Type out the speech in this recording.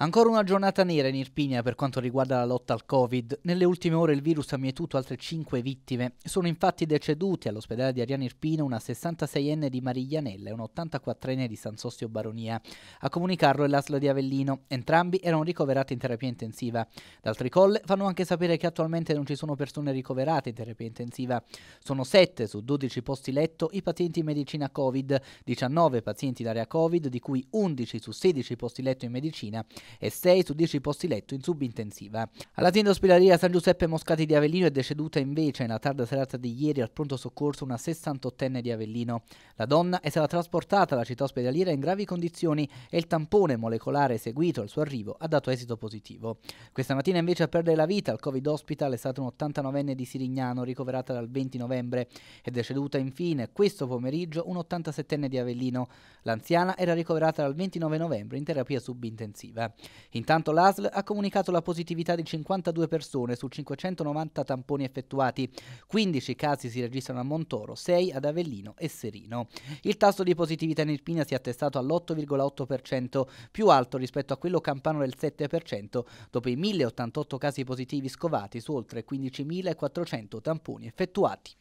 Ancora una giornata nera in Irpinia per quanto riguarda la lotta al Covid. Nelle ultime ore il virus ha mietuto altre 5 vittime. Sono infatti deceduti all'ospedale di Ariano Irpino una 66enne di Mariglianella e un 84enne di San Sostio Baronia. A comunicarlo è l'ASL di Avellino. Entrambi erano ricoverati in terapia intensiva. D'altri colle fanno anche sapere che attualmente non ci sono persone ricoverate in terapia intensiva. Sono 7 su 12 posti letto i pazienti in medicina Covid, 19 pazienti d'area Covid, di cui 11 su 16 posti letto in medicina e 6 su 10 posti letto in subintensiva. All'azienda ospedaliera San Giuseppe Moscati di Avellino è deceduta invece nella tarda serata di ieri al pronto soccorso una 68enne di Avellino. La donna è stata trasportata alla città ospedaliera in gravi condizioni e il tampone molecolare eseguito al suo arrivo ha dato esito positivo. Questa mattina invece a perdere la vita al Covid Hospital è stata un89 enne di Sirignano ricoverata dal 20 novembre. È deceduta infine questo pomeriggio un87 enne di Avellino. L'anziana era ricoverata dal 29 novembre in terapia subintensiva. Intanto l'ASL ha comunicato la positività di 52 persone su 590 tamponi effettuati. 15 casi si registrano a Montoro, 6 ad Avellino e Serino. Il tasso di positività in Irpinia si è attestato all'8,8%, più alto rispetto a quello campano del 7%, dopo i 1088 casi positivi scovati su oltre 15.400 tamponi effettuati.